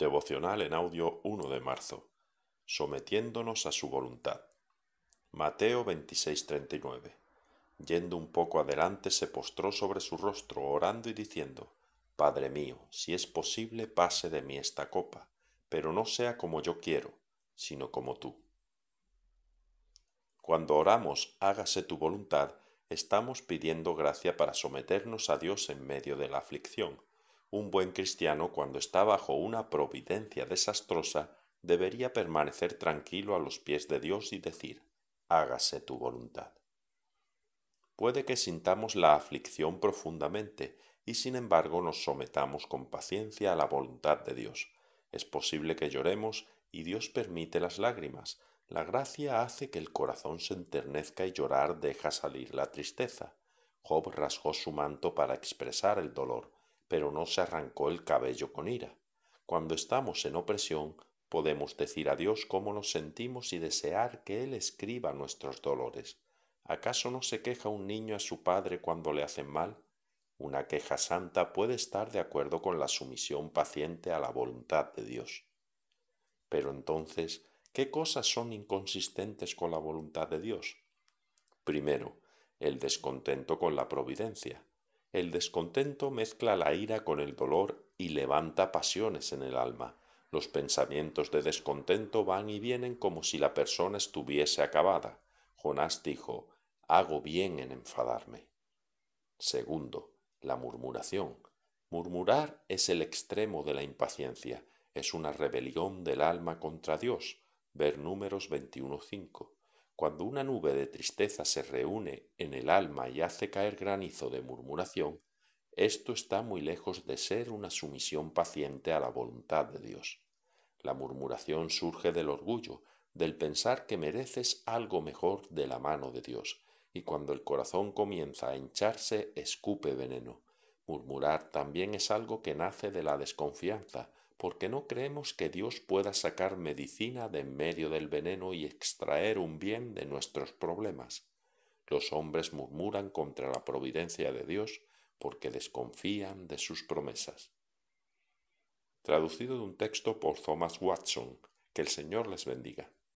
Devocional en audio 1 de marzo. Sometiéndonos a su voluntad. Mateo 26:39. Yendo un poco adelante, se postró sobre su rostro, orando y diciendo, Padre mío, si es posible, pase de mí esta copa, pero no sea como yo quiero, sino como tú. Cuando oramos, hágase tu voluntad, estamos pidiendo gracia para someternos a Dios en medio de la aflicción un buen cristiano, cuando está bajo una providencia desastrosa, debería permanecer tranquilo a los pies de Dios y decir, hágase tu voluntad. Puede que sintamos la aflicción profundamente y sin embargo nos sometamos con paciencia a la voluntad de Dios. Es posible que lloremos y Dios permite las lágrimas. La gracia hace que el corazón se enternezca y llorar deja salir la tristeza. Job rasgó su manto para expresar el dolor pero no se arrancó el cabello con ira. Cuando estamos en opresión, podemos decir a Dios cómo nos sentimos y desear que Él escriba nuestros dolores. ¿Acaso no se queja un niño a su padre cuando le hacen mal? Una queja santa puede estar de acuerdo con la sumisión paciente a la voluntad de Dios. Pero entonces, ¿qué cosas son inconsistentes con la voluntad de Dios? Primero, el descontento con la providencia. El descontento mezcla la ira con el dolor y levanta pasiones en el alma. Los pensamientos de descontento van y vienen como si la persona estuviese acabada. Jonás dijo, hago bien en enfadarme. Segundo, la murmuración. Murmurar es el extremo de la impaciencia, es una rebelión del alma contra Dios. Ver números 21.5. Cuando una nube de tristeza se reúne en el alma y hace caer granizo de murmuración, esto está muy lejos de ser una sumisión paciente a la voluntad de Dios. La murmuración surge del orgullo, del pensar que mereces algo mejor de la mano de Dios, y cuando el corazón comienza a hincharse, escupe veneno. Murmurar también es algo que nace de la desconfianza, porque no creemos que Dios pueda sacar medicina de en medio del veneno y extraer un bien de nuestros problemas. Los hombres murmuran contra la providencia de Dios porque desconfían de sus promesas. Traducido de un texto por Thomas Watson. Que el Señor les bendiga.